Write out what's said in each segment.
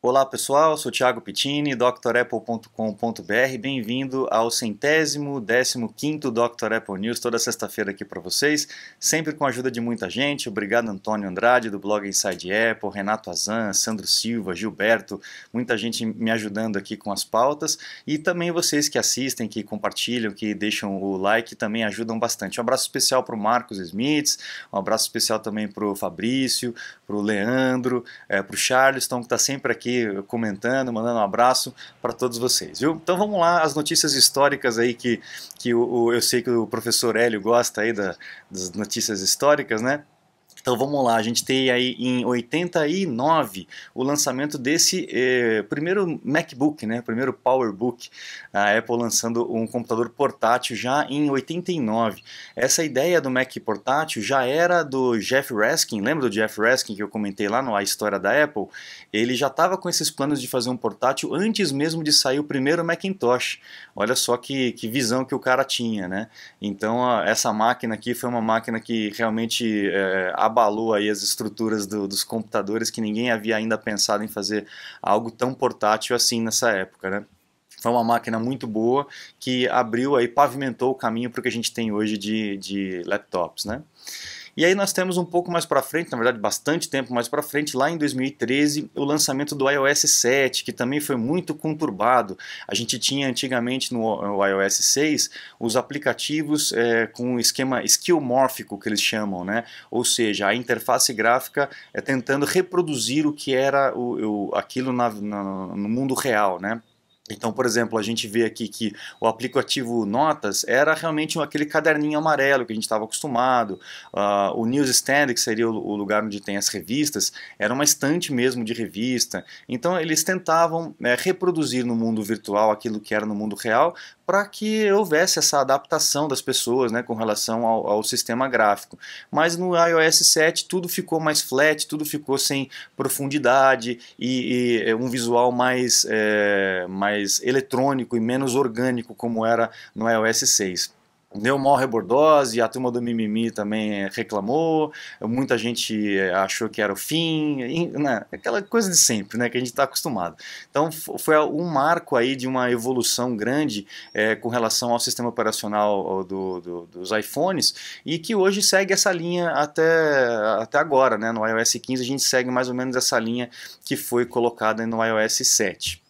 Olá pessoal, sou Thiago Pittini, drapple.com.br. Bem-vindo ao centésimo, décimo quinto Dr. Apple News, toda sexta-feira aqui para vocês, sempre com a ajuda de muita gente. Obrigado, Antônio Andrade, do blog Inside Apple, Renato Azan, Sandro Silva, Gilberto, muita gente me ajudando aqui com as pautas. E também vocês que assistem, que compartilham, que deixam o like, também ajudam bastante. Um abraço especial para o Marcos Smith, um abraço especial também para o Fabrício, para o Leandro, é, eh, para o Charleston, então, que está sempre aqui aqui comentando, mandando um abraço para todos vocês, viu? Então vamos lá, as notícias históricas aí que, que o, o eu sei que o professor Hélio gosta aí da, das notícias históricas, né? Então vamos lá, a gente tem aí em 89 o lançamento desse eh, primeiro MacBook, né, primeiro PowerBook, a Apple lançando um computador portátil já em 89. Essa ideia do Mac portátil já era do Jeff Raskin, lembra do Jeff Raskin que eu comentei lá no A História da Apple? Ele já estava com esses planos de fazer um portátil antes mesmo de sair o primeiro Macintosh. Olha só que, que visão que o cara tinha, né? Então essa máquina aqui foi uma máquina que realmente é, eh, abalou aí as estruturas do, dos computadores que ninguém havia ainda pensado em fazer algo tão portátil assim nessa época, né? foi uma máquina muito boa que abriu aí, pavimentou o caminho para o que a gente tem hoje de, de laptops, né? E aí nós temos um pouco mais para frente, na verdade bastante tempo mais para frente, lá em 2013, o lançamento do iOS 7, que também foi muito conturbado. A gente tinha antigamente no iOS 6 os aplicativos é, com o esquema skeuomórfico que eles chamam, né? Ou seja, a interface gráfica é tentando reproduzir o que era o, o aquilo na, na, no mundo real, né? Então, por exemplo, a gente vê aqui que o aplicativo Notas era realmente aquele caderninho amarelo que a gente estava acostumado, uh, o newsstand, que seria o, lugar onde tem as revistas, era uma estante mesmo de revista. Então, eles tentavam né, reproduzir no mundo virtual aquilo que era no mundo real, para que houvesse essa adaptação das pessoas né, com relação ao, ao, sistema gráfico. Mas no iOS 7 tudo ficou mais flat, tudo ficou sem profundidade e, e é, um visual mais, é, mais eletrônico e menos orgânico como era no iOS 6 deu mal rebordose, a turma do mimimi também reclamou, muita gente achou que era o fim, né? aquela coisa de sempre, né, que a gente está acostumado. Então foi um marco aí de uma evolução grande é, com relação ao sistema operacional do, do, dos iPhones e que hoje segue essa linha até, até agora, né, no iOS 15 a gente segue mais ou menos essa linha que foi colocada no iOS 7.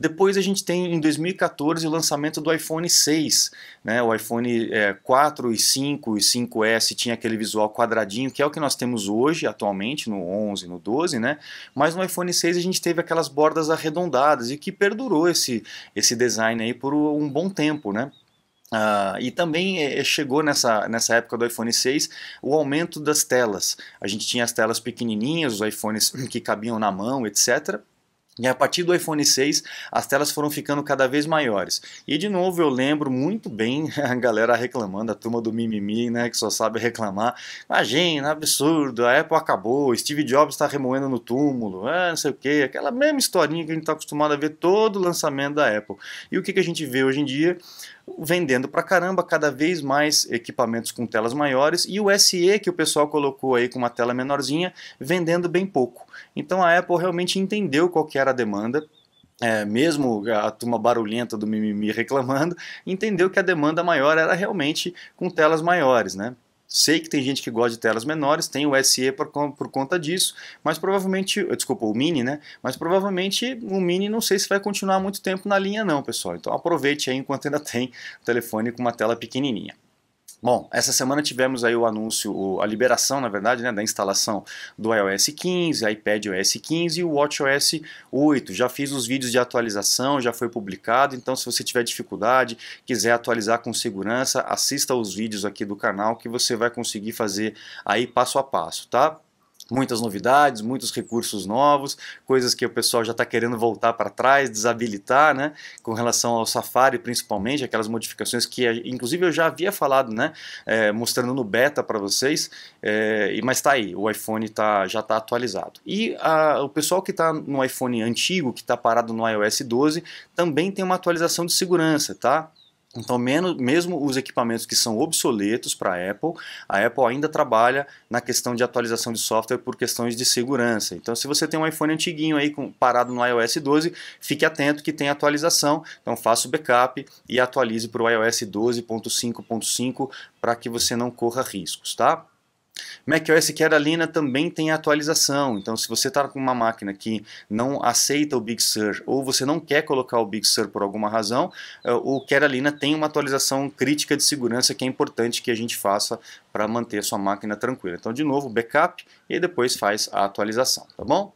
Depois a gente tem em 2014 o lançamento do iPhone 6, né? O iPhone é, 4 e 5 e 5S tinha aquele visual quadradinho, que é o que nós temos hoje atualmente no 11, no 12, né? Mas no iPhone 6 a gente teve aquelas bordas arredondadas e que perdurou esse esse design aí por um bom tempo, né? Uh, e também é, é, chegou nessa, nessa época do iPhone 6 o aumento das telas. A gente tinha as telas pequenininhas, os iPhones que cabiam na mão, etc. E a partir do iPhone 6, as telas foram ficando cada vez maiores. E de novo, eu lembro muito bem a galera reclamando, a turma do mimimi, né, que só sabe reclamar. Imagina, absurdo, a Apple acabou, Steve Jobs está remoendo no túmulo, é, não sei o quê. aquela mesma historinha que a gente está acostumado a ver todo o lançamento da Apple. E o que, que a gente vê hoje em dia? vendendo pra caramba cada vez mais equipamentos com telas maiores e o SE que o pessoal colocou aí com uma tela menorzinha vendendo bem pouco. Então a Apple realmente entendeu qual que era a demanda é, mesmo a turma barulhenta do mimimi reclamando, entendeu que a demanda maior era realmente com telas maiores, né? Sei que tem gente que gosta de telas menores, tem o SE por, por conta disso, mas provavelmente, desculpa, o Mini, né? Mas provavelmente o Mini não sei se vai continuar muito tempo na linha não, pessoal. Então aproveite aí enquanto ainda tem o telefone com uma tela pequenininha. Bom, essa semana tivemos aí o anúncio, a liberação, na verdade, né, da instalação do iOS 15, iPadOS 15 e o WatchOS 8. Já fiz os vídeos de atualização, já foi publicado, então se você tiver dificuldade, quiser atualizar com segurança, assista os vídeos aqui do canal que você vai conseguir fazer aí passo a passo, tá? muitas novidades, muitos recursos novos, coisas que o pessoal já está querendo voltar para trás, desabilitar, né? Com relação ao Safari, principalmente, aquelas modificações que, inclusive, eu já havia falado, né? É, mostrando no beta para vocês, é, mas está aí, o iPhone tá, já está atualizado. E a, o pessoal que está no iPhone antigo, que está parado no iOS 12, também tem uma atualização de segurança, tá? Então, mesmo os equipamentos que são obsoletos para a Apple, a Apple ainda trabalha na questão de atualização de software por questões de segurança. Então, se você tem um iPhone antiguinho aí parado no iOS 12, fique atento que tem atualização. Então, faça o backup e atualize para o iOS 12.5.5 para que você não corra riscos, tá? macOS Catalina né, também tem atualização, então se você está com uma máquina que não aceita o Big Sur ou você não quer colocar o Big Sur por alguma razão, eh, o Catalina né, tem uma atualização crítica de segurança que é importante que a gente faça para manter a sua máquina tranquila. Então, de novo, backup e depois faz a atualização, tá bom?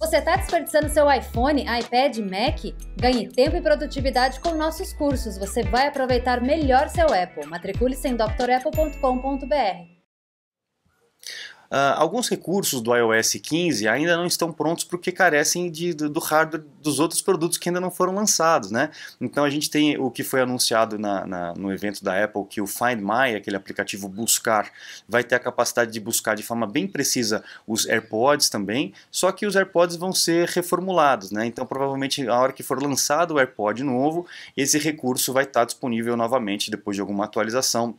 Você está desperdiçando seu iPhone, iPad, Mac? Ganhe tempo e produtividade com nossos cursos. Você vai aproveitar melhor seu Apple. Matricule-se em drapple.com.br. Uh, alguns recursos do iOS 15 ainda não estão prontos porque carecem de, do, do, hardware dos outros produtos que ainda não foram lançados, né? Então a gente tem o que foi anunciado na, na, no evento da Apple, que o Find My, aquele aplicativo buscar, vai ter a capacidade de buscar de forma bem precisa os AirPods também, só que os AirPods vão ser reformulados, né? Então provavelmente a hora que for lançado o AirPod novo, esse recurso vai estar disponível novamente depois de alguma atualização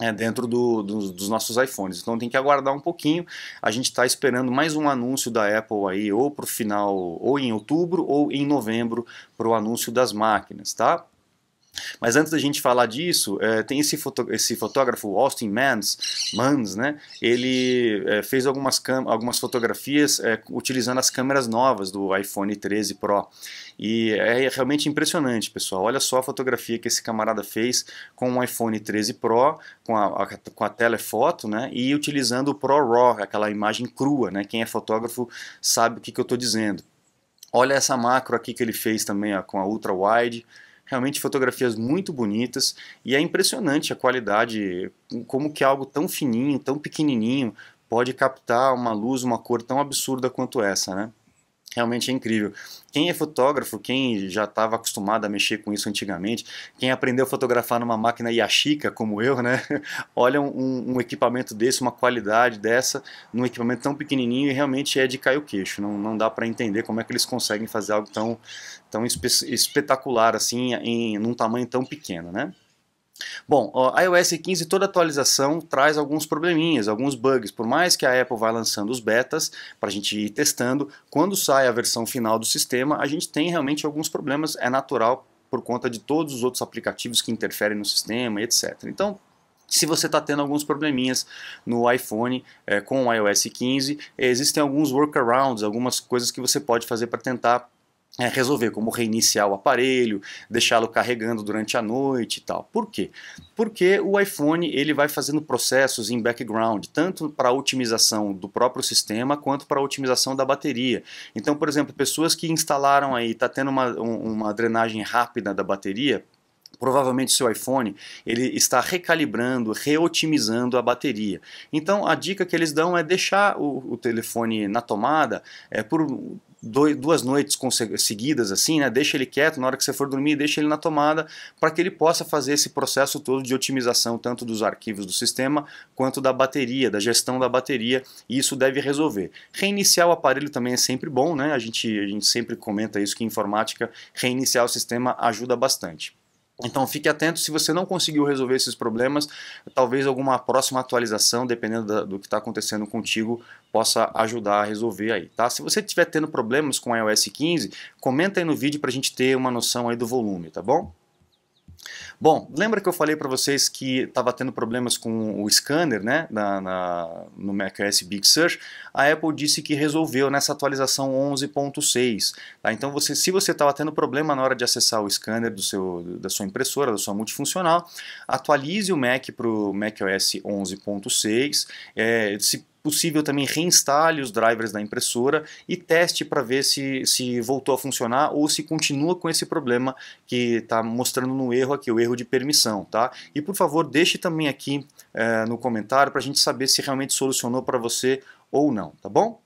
é, dentro do, do, dos nossos iPhones. Então tem que aguardar um pouquinho. A gente está esperando mais um anúncio da Apple aí, ou para o final, ou em outubro, ou em novembro, para o anúncio das máquinas, tá? Mas antes da gente falar disso, é, tem esse, foto, esse, fotógrafo, Austin Mans, Mans né? ele é, fez algumas, algumas fotografias é, utilizando as câmeras novas do iPhone 13 Pro. E é realmente impressionante, pessoal. Olha só a fotografia que esse camarada fez com o iPhone 13 Pro, com a, a, com a telefoto, né? e utilizando o Pro RAW, aquela imagem crua. Né? Quem é fotógrafo sabe o que, que eu estou dizendo. Olha essa macro aqui que ele fez também ó, com a ultra wide, realmente fotografias muito bonitas e é impressionante a qualidade, como que algo tão fininho, tão pequenininho pode captar uma luz, uma cor tão absurda quanto essa, né? Realmente é incrível. Quem é fotógrafo, quem já estava acostumado a mexer com isso antigamente, quem aprendeu a fotografar numa máquina Yashica, como eu, né? Olha um, um, equipamento desse, uma qualidade dessa, num equipamento tão pequenininho e realmente é de cair o queixo. Não, não dá para entender como é que eles conseguem fazer algo tão, tão espetacular assim, em, num tamanho tão pequeno, né? Bom, o iOS 15, toda atualização traz alguns probleminhas, alguns bugs. Por mais que a Apple vá lançando os betas para a gente ir testando, quando sai a versão final do sistema, a gente tem realmente alguns problemas. É natural por conta de todos os outros aplicativos que interferem no sistema, etc. Então, se você está tendo alguns probleminhas no iPhone é, com o iOS 15, existem alguns workarounds, algumas coisas que você pode fazer para tentar é, resolver, como reiniciar o aparelho, deixá-lo carregando durante a noite e tal. Por quê? Porque o iPhone ele vai fazendo processos em background, tanto para a otimização do próprio sistema quanto para a otimização da bateria. Então, por exemplo, pessoas que instalaram aí, está tendo uma, uma drenagem rápida da bateria, provavelmente seu iPhone ele está recalibrando, reotimizando a bateria. Então a dica que eles dão é deixar o, o telefone na tomada é, por dois, duas noites seguidas, assim, né? Deixa ele quieto na hora que você for dormir, deixa ele na tomada, para que ele possa fazer esse processo todo de otimização, tanto dos arquivos do sistema quanto da bateria, da gestão da bateria, e isso deve resolver. Reiniciar o aparelho também é sempre bom, né? A gente, a gente sempre comenta isso que em informática, reiniciar o sistema ajuda bastante. Então fique atento, se você não conseguiu resolver esses problemas, talvez alguma próxima atualização, dependendo do que está acontecendo contigo, possa ajudar a resolver aí, tá? Se você estiver tendo problemas com iOS 15, comenta aí no vídeo para a gente ter uma noção aí do volume, tá bom? Bom, lembra que eu falei para vocês que estava tendo problemas com o scanner, né, na, na, no macOS Big Sur? A Apple disse que resolveu nessa atualização 11.6. Tá? Então, você, se você estava tendo problema na hora de acessar o scanner do seu, da sua impressora, da sua multifuncional, atualize o Mac para o macOS 11.6. É, se Possível também reinstale os drivers da impressora e teste para ver se, se voltou a funcionar ou se continua com esse problema que está mostrando no erro aqui, o erro de permissão. Tá? E por favor, deixe também aqui é, no comentário para a gente saber se realmente solucionou para você ou não, tá bom?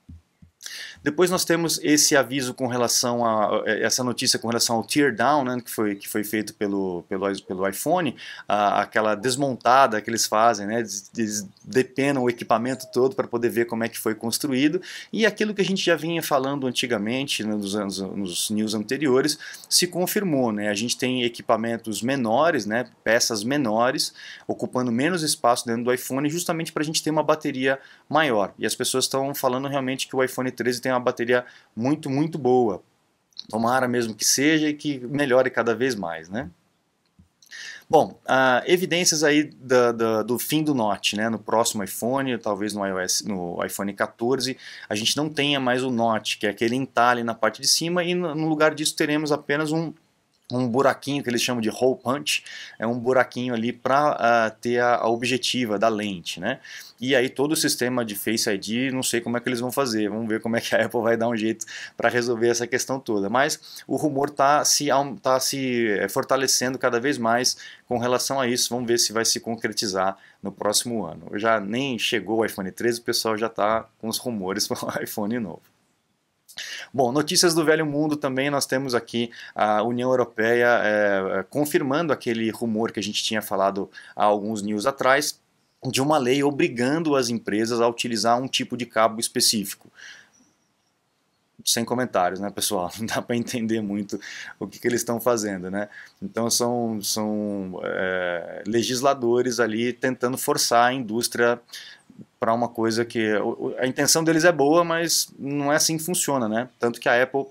Depois nós temos esse aviso com relação a é, essa notícia com relação ao teardown, né, que foi que foi feito pelo pelo, pelo iPhone, a, aquela desmontada que eles fazem, né, eles depenam o equipamento todo para poder ver como é que foi construído e aquilo que a gente já vinha falando antigamente né, nos anos nos news anteriores se confirmou, né, a gente tem equipamentos menores, né, peças menores ocupando menos espaço dentro do iPhone justamente para a gente ter uma bateria maior e as pessoas estão falando realmente que o iPhone 13 tem uma uma bateria muito, muito boa. Tomara mesmo que seja e que melhore cada vez mais, né? Bom, uh, evidências aí da, da, do fim do Note, né? No próximo iPhone, talvez no iOS, no iPhone 14, a gente não tenha mais o Note, que é aquele entalhe na parte de cima, e no lugar disso teremos apenas um um buraquinho que eles chamam de hole punch, é um buraquinho ali para uh, ah, ter a, a, objetiva da lente, né? E aí todo o sistema de Face ID, não sei como é que eles vão fazer, vamos ver como é que a Apple vai dar um jeito para resolver essa questão toda. Mas o rumor está se, tá se tá eh, fortalecendo cada vez mais com relação a isso, vamos ver se vai se concretizar no próximo ano. Já nem chegou o iPhone 13, o pessoal já está com os rumores para o iPhone novo. Bom, notícias do velho mundo também nós temos aqui a União Europeia é, é, confirmando aquele rumor que a gente tinha falado há alguns news atrás de uma lei obrigando as empresas a utilizar um tipo de cabo específico sem comentários, né, pessoal? Não dá para entender muito o que, que eles estão fazendo, né? Então são, são é, legisladores ali tentando forçar a indústria para uma coisa que a intenção deles é boa, mas não é assim que funciona, né? Tanto que a Apple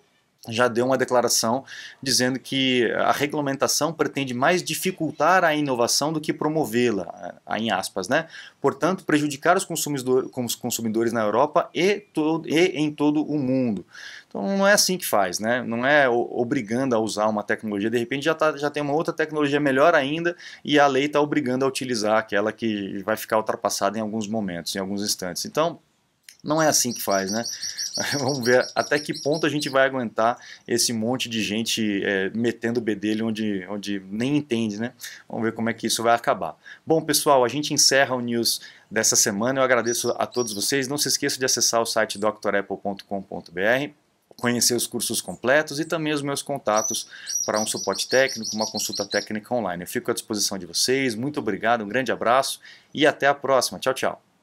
já deu uma declaração dizendo que a regulamentação pretende mais dificultar a inovação do que promovê-la, em aspas, né? Portanto, prejudicar os consumidores, na Europa e, todo, e em todo o mundo. Então, não é assim que faz, né? Não é obrigando a usar uma tecnologia, de repente já, tá, já tem uma outra tecnologia melhor ainda e a lei está obrigando a utilizar aquela que vai ficar ultrapassada em alguns momentos, em alguns instantes. Então, não é assim que faz, né? Vamos ver até que ponto a gente vai aguentar esse monte de gente é, metendo o bedelho onde, onde nem entende, né? Vamos ver como é que isso vai acabar. Bom, pessoal, a gente encerra o News dessa semana. Eu agradeço a todos vocês. Não se esqueça de acessar o site drapple.com.br conhecer os cursos completos e também os meus contatos para um suporte técnico, uma consulta técnica online. Eu fico à disposição de vocês. Muito obrigado, um grande abraço e até a próxima. Tchau, tchau.